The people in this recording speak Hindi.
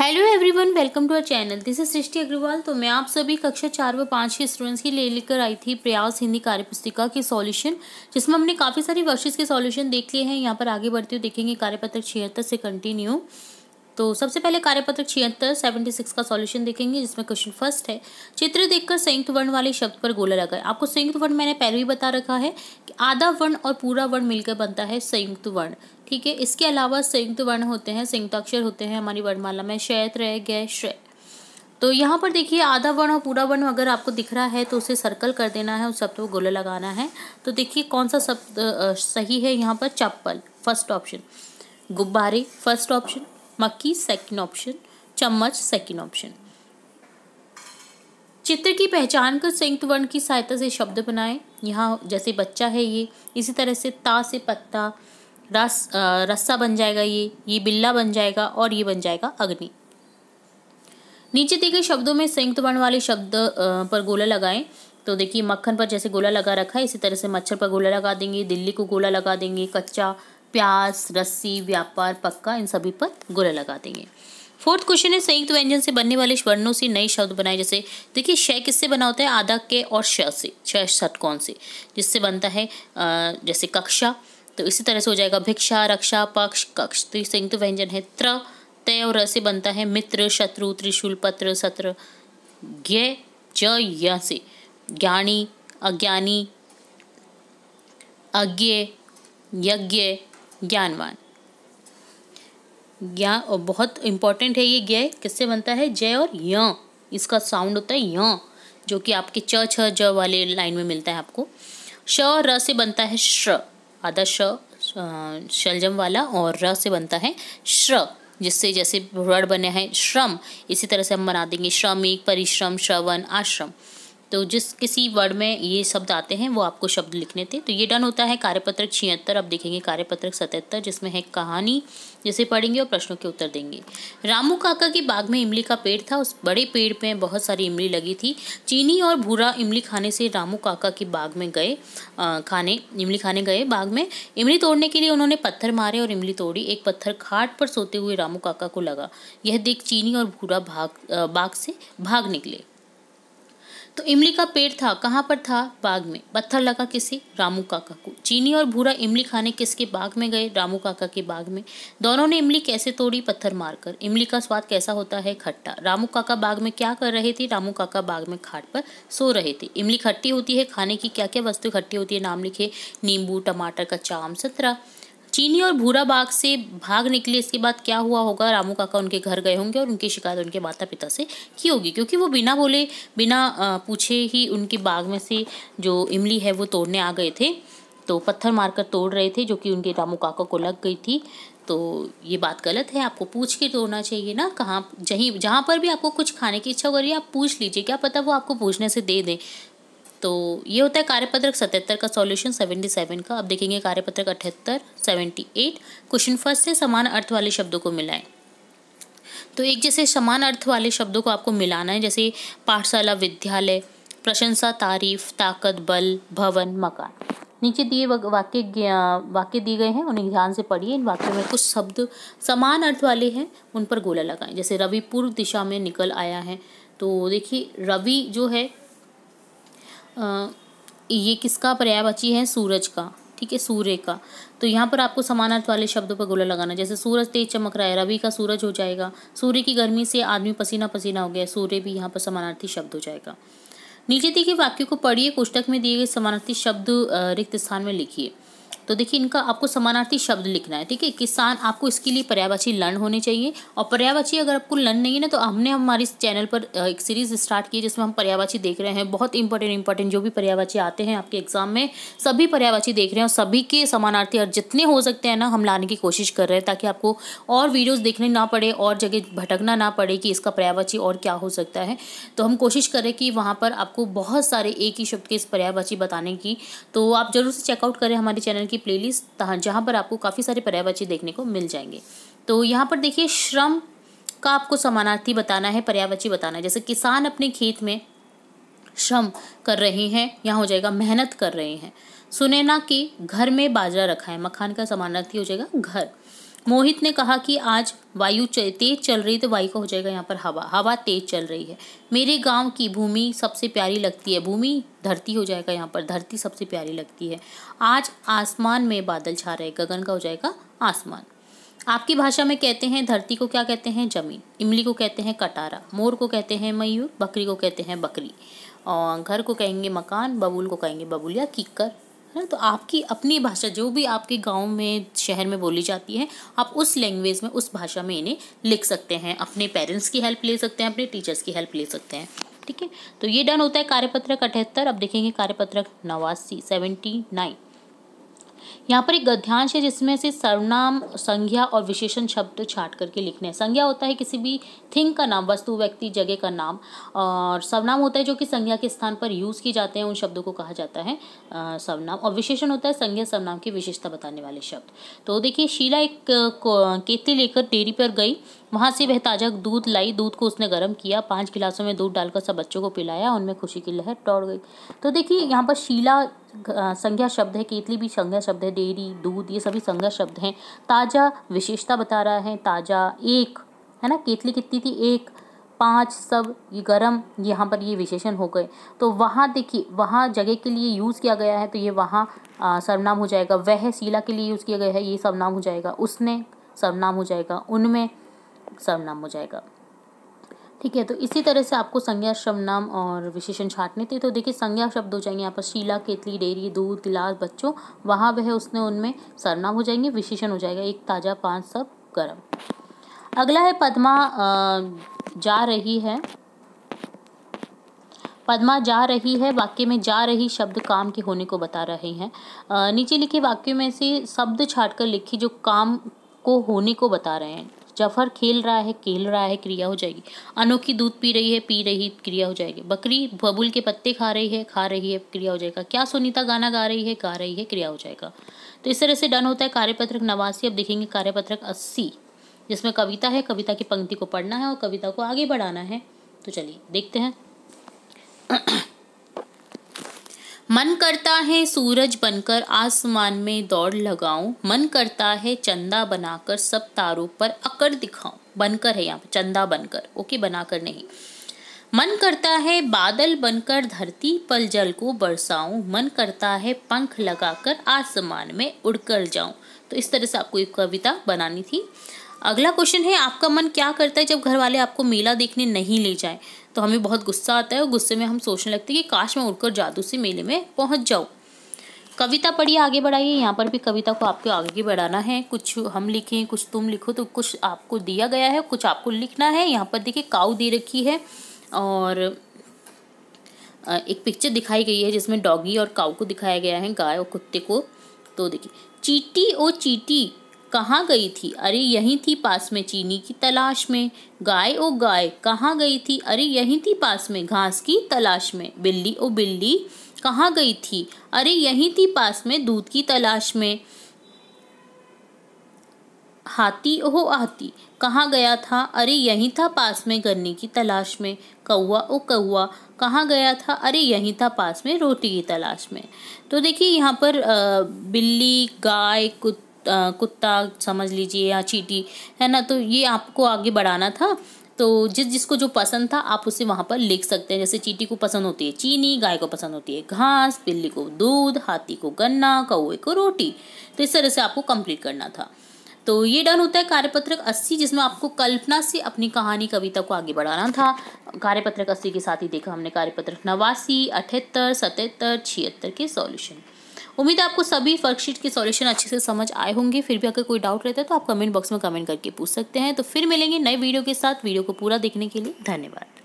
hello everyone welcome to our channel this is Srishti Agarwal तो मैं आप सभी कक्षा चार व पाँच के स्टूडेंट्स की ले लेकर आई थी प्रयास हिंदी कार्यपुस्तिका के सॉल्यूशन जिसमें हमने काफ़ी सारी वर्षेज के सॉल्यूशन देख लिए हैं यहाँ पर आगे बढ़ते हुए देखेंगे कार्यपत्र छिहत्तर से कंटिन्यू तो सबसे पहले कार्यपत्र छिहत्तर सेवेंटी सिक्स का सॉल्यूशन देखेंगे जिसमें क्वेश्चन फर्स्ट है चित्र देखकर संयुक्त वर्ण वाले शब्द पर गोला लगाए आपको संयुक्त वर्ण मैंने पहले ही बता रखा है कि आधा वर्ण और पूरा वर्ण मिलकर बनता है संयुक्त वर्ण ठीक है इसके अलावा संयुक्त वर्ण होते हैं संयुक्ताक्षर होते हैं हमारी वर्णमाला में शैत रह गए श्रय तो यहाँ पर देखिए आधा वर्ण और पूरा वर्ण अगर आपको दिख रहा है तो उसे सर्कल कर देना है उस शब्द को गोला लगाना है तो देखिए कौन सा शब्द सही है यहाँ पर चप्पल फर्स्ट ऑप्शन गुब्बारे फर्स्ट ऑप्शन मक्की सेकंड ऑप्शन चम्मच सेकंड ऑप्शन चित्र की पहचान कर संयुक्त वर्ण की सहायता से शब्द बनाएं यहाँ जैसे बच्चा है ये इसी तरह से ता से पत्ता रस रस्सा बन जाएगा ये ये बिल्ला बन जाएगा और ये बन जाएगा अग्नि नीचे दिए गए शब्दों में संयुक्त वर्ण वाले शब्द पर गोला लगाएं तो देखिए मक्खन पर जैसे गोला लगा रखा है इसी तरह से मच्छर पर गोला लगा देंगे दिल्ली को गोला लगा देंगे कच्चा प्यास रस्सी व्यापार पक्का इन सभी पर गोला लगा देंगे फोर्थ क्वेश्चन है संयुक्त व्यंजन से बनने वाले वर्णों से नए शब्द बनाए जैसे देखिए शय किससे बना होता है आधा के और श से छठ कौन से जिससे बनता है जैसे कक्षा तो इसी तरह से हो जाएगा भिक्षा रक्षा पक्ष कक्ष तो ये संयुक्त व्यंजन है त्र तय और से बनता है मित्र शत्रु त्रिशूल पत्र सत्र ज्ञ से ज्ञानी अज्ञानी अज्ञ यज्ञ ज्ञानवान ज्ञान और बहुत इंपॉर्टेंट है ये ज्ञ किससे बनता है जय और य इसका साउंड होता है य जो कि आपके च छ ज वाले लाइन में मिलता है आपको श और र से बनता है श्र आधा श शलजम वाला और र से बनता है श्र जिससे जैसे वर्ड बने हैं श्रम इसी तरह से हम बना देंगे श्रमिक परिश्रम श्रवण आश्रम तो जिस किसी वर्ड में ये शब्द आते हैं वो आपको शब्द लिखने थे तो ये डन होता है कार्यपत्रक छिहत्तर अब देखेंगे कार्यपत्रक सतहत्तर जिसमें है कहानी जिसे पढ़ेंगे और प्रश्नों के उत्तर देंगे रामू काका के बाग में इमली का पेड़ था उस बड़े पेड़ पे बहुत सारी इमली लगी थी चीनी और भूरा इमली खाने से रामू काका के बाग में गए आ, खाने इमली खाने गए बाग में इमली तोड़ने के लिए उन्होंने पत्थर मारे और इमली तोड़ी एक पत्थर खाट पर सोते हुए रामू काका को लगा यह देख चीनी और भूरा भाग बाग से भाग निकले तो इमली का पेड़ था कहाँ पर था बाग में पत्थर लगा किसी रामू काका को चीनी और भूरा इमली खाने किसके बाग में गए रामू काका के बाग में दोनों ने इमली कैसे तोड़ी पत्थर मारकर इमली का स्वाद कैसा होता है खट्टा रामू काका बाग में क्या कर रहे थे रामू काका बाग में खाट पर सो रहे थे इमली खट्टी होती है खाने की क्या क्या वस्तु खट्टी होती है नाम लिखे नींबू टमाटर का चाम सतरा चीनी और भूरा बाग से भाग निकले इसके बाद क्या हुआ होगा रामू काका उनके घर गए होंगे और उनकी शिकायत उनके माता पिता से की होगी क्योंकि वो बिना बोले बिना पूछे ही उनके बाग में से जो इमली है वो तोड़ने आ गए थे तो पत्थर मारकर तोड़ रहे थे जो कि उनके रामू काका को लग गई थी तो ये बात गलत है आपको पूछ के तोड़ना चाहिए ना कहाँ जहीं जहाँ पर भी आपको कुछ खाने की इच्छा हो रही है आप पूछ लीजिए क्या पता वो आपको पूछने से दे दें तो ये होता है कार्यपत्रक सतहत्तर का सॉल्यूशन सेवन का अब देखेंगे कार्यपत्रक अठहत्तर एट क्वेश्चन फर्स्ट से समान अर्थ वाले शब्दों को मिलाएं तो एक जैसे समान अर्थ वाले शब्दों को आपको मिलाना है जैसे पाठशाला विद्यालय प्रशंसा तारीफ ताकत बल भवन मकान नीचे दिए वाक्य वाक्य दिए गए हैं उन्हें ध्यान से पढ़िए इन वाक्यों में कुछ शब्द समान अर्थ वाले हैं उन पर गोला लगाएं जैसे रवि पूर्व दिशा में निकल आया है तो देखिए रवि जो है ये किसका पर्यायवाची है सूरज का ठीक है सूर्य का तो यहाँ पर आपको समानार्थ वाले शब्दों पर गोला लगाना जैसे सूरज तेज चमक रहा है रवि का सूरज हो जाएगा सूर्य की गर्मी से आदमी पसीना पसीना हो गया सूर्य भी यहाँ पर समानार्थी शब्द हो जाएगा नीचे दिए गए वाक्य को पढ़िए कोष्टक में दिए गए समानार्थी शब्द रिक्त स्थान में लिखिए तो देखिए इनका आपको समानार्थी शब्द लिखना है ठीक है किसान आपको इसके लिए पर्यावाची लर्न होने चाहिए और पर्यावाची अगर आपको लर्न नहीं है ना तो हमने हमारे चैनल पर एक सीरीज़ स्टार्ट की जिसमें हम पर्यावाची देख रहे हैं बहुत इंपॉर्टेंट इंपॉर्टेंट जो भी पर्यावाची आते हैं आपके एग्जाम में सभी पर्यावाची देख रहे हैं और सभी के समानार्थी और जितने हो सकते हैं ना हम लाने की कोशिश कर रहे हैं ताकि आपको और वीडियोज़ देखने ना पड़े और जगह भटकना ना पड़े कि इसका पर्यावाची और क्या हो सकता है तो हम कोशिश करें कि वहाँ पर आपको बहुत सारे एक ही शब्द के इस पर्यावाची बताने की तो आप ज़रूर से चेकआउट करें हमारे चैनल की की प्लेलिस्ट जहाँ पर आपको काफ़ी सारे पर्यायवाची देखने को मिल जाएंगे तो यहाँ पर देखिए श्रम का आपको समानार्थी बताना है पर्यायवाची बताना है जैसे किसान अपने खेत में श्रम कर रहे हैं यहाँ हो जाएगा मेहनत कर रहे हैं सुनेना के घर में बाजरा रखा है मखान का समानार्थी हो जाएगा घर मोहित ने कहा कि आज वायु तेज चल रही है तो वायु का हो जाएगा यहाँ पर हवा हवा तेज चल रही है मेरे गांव की भूमि सबसे प्यारी लगती है भूमि धरती हो जाएगा यहाँ पर धरती सबसे प्यारी लगती है आज आसमान में बादल छा रहे गगन का हो जाएगा आसमान आपकी भाषा में कहते हैं धरती को क्या कहते हैं जमीन इमली को कहते हैं कटारा मोर को कहते हैं मयूर बकरी को कहते हैं बकरी और घर को कहेंगे मकान बबूल को कहेंगे बबूल या किक्कर है तो आपकी अपनी भाषा जो भी आपके गांव में शहर में बोली जाती है आप उस लैंग्वेज में उस भाषा में इन्हें लिख सकते हैं अपने पेरेंट्स की हेल्प ले सकते हैं अपने टीचर्स की हेल्प ले सकते हैं ठीक है तो ये डन होता है कार्यपत्रक अठहत्तर अब देखेंगे कार्यपत्रक नवासी सेवेंटी नाइन यहाँ पर एक गद्यांश है जिसमें से सर्वनाम संज्ञा और विशेषण शब्द छाट करके लिखने हैं संज्ञा होता है किसी भी थिंग का नाम वस्तु व्यक्ति जगह का नाम और सर्वनाम होता है जो कि संज्ञा के स्थान पर यूज़ किए जाते हैं उन शब्दों को कहा जाता है सर्वनाम और विशेषण होता है संज्ञा सर्वनाम की विशेषता बताने वाले शब्द तो देखिए शीला एक केतली लेकर डेयरी पर गई वहाँ से वह ताज़ा दूध लाई दूध को उसने गर्म किया पाँच गिलासों में दूध डालकर सब बच्चों को पिलाया उनमें खुशी की लहर दौड़ गई तो देखिए यहाँ पर शीला संज्ञा शब्द है केतली भी संज्ञा शब्द है डेयरी दूध ये सभी संज्ञा शब्द हैं ताज़ा विशेषता बता रहा है ताज़ा एक है ना केतली कितनी थी एक पाँच सब ये गरम यहाँ पर ये विशेषण हो गए तो वहाँ देखिए वहाँ जगह के लिए यूज़ किया गया है तो ये वहाँ सर्वनाम हो जाएगा वह शीला के लिए यूज़ किया गया है ये सर्वनाम हो जाएगा उसने सर्वनाम हो जाएगा उनमें सर्वनाम हो जाएगा ठीक है तो इसी तरह से आपको संज्ञा श्रम नाम और विशेषण छाटने थे तो देखिए संज्ञा शब्द हो जाएंगे यहाँ पर शीला केतली डेयरी दूध गिलास बच्चों वहाँ वह उसने उनमें सरनाम हो जाएंगे विशेषण हो जाएगा एक ताज़ा पांच सब गर्म अगला है पद्मा जा रही है पद्मा जा रही है वाक्य में जा रही शब्द काम के होने को बता रहे हैं नीचे लिखे वाक्य में से शब्द छाट लिखी जो काम को होने को बता रहे हैं जफर खेल रहा है खेल रहा है क्रिया हो जाएगी अनोखी दूध पी रही है पी रही क्रिया हो जाएगी बकरी बबुल के पत्ते खा रही है खा रही है क्रिया हो जाएगा क्या सुनीता गाना गा रही है गा रही है क्रिया हो जाएगा तो इस तरह से डन होता है कार्यपत्रक नवासी अब देखेंगे कार्यपत्रक अस्सी जिसमें कविता है कविता की पंक्ति को पढ़ना है और कविता को आगे बढ़ाना है तो चलिए देखते हैं मन करता है सूरज बनकर आसमान में दौड़ लगाऊं मन करता है चंदा बनाकर सब तारों पर अकड़ दिखाऊं बनकर है यहाँ चंदा बनकर ओके बनाकर नहीं मन करता है बादल बनकर धरती पर जल को बरसाऊं मन करता है पंख लगाकर आसमान में उड़कर जाऊं तो इस तरह से आपको एक कविता बनानी थी अगला क्वेश्चन है आपका मन क्या करता है जब घर वाले आपको मेला देखने नहीं ले जाए तो हमें बहुत गुस्सा आता है और गुस्से में हम सोचने लगते हैं कि काश मैं उड़कर जादू से मेले में पहुँच जाऊँ कविता पढ़िए आगे बढ़ाइए यहाँ पर भी कविता को आपको आगे बढ़ाना है कुछ हम लिखें कुछ तुम लिखो तो कुछ आपको दिया गया है कुछ आपको लिखना है यहाँ पर देखिए काऊ दे रखी है और एक पिक्चर दिखाई गई है जिसमें डॉगी और काऊ को दिखाया गया है गाय और कुत्ते को तो देखिए चीटी ओ चीटी कहाँ गई थी अरे यहीं थी पास में चीनी की तलाश में गाय ओ गाय कहाँ गई थी अरे यहीं थी पास में घास की तलाश में बिल्ली ओ बिल्ली कहाँ गई थी अरे यहीं थी पास में दूध की तलाश में हाथी ओ हाथी कहाँ गया था अरे यहीं था पास में गन्ने की तलाश में कौआ ओ कौआ कहाँ गया था अरे यहीं था पास में रोटी की तलाश में तो देखिए यहाँ पर बिल्ली गाय कुत्ता कुत्ता समझ लीजिए या चीटी है ना तो ये आपको आगे बढ़ाना था तो जिस जिसको जो पसंद था आप उसे वहाँ पर लिख सकते हैं जैसे चीटी को पसंद होती है चीनी गाय को पसंद होती है घास बिल्ली को दूध हाथी को गन्ना कौए को रोटी तो इस तरह से आपको कंप्लीट करना था तो ये डन होता है कार्यपत्रक अस्सी जिसमें आपको कल्पना से अपनी कहानी कविता को आगे बढ़ाना था कार्यपत्रक अस्सी के साथ ही देखा हमने कार्यपत्रक नवासी अठहत्तर सतहत्तर छिहत्तर के सॉल्यूशन उम्मीद है आपको सभी वर्कशीट के सॉल्यूशन अच्छे से समझ आए होंगे फिर भी अगर कोई डाउट रहता है तो आप कमेंट बॉक्स में कमेंट करके पूछ सकते हैं तो फिर मिलेंगे नए वीडियो के साथ वीडियो को पूरा देखने के लिए धन्यवाद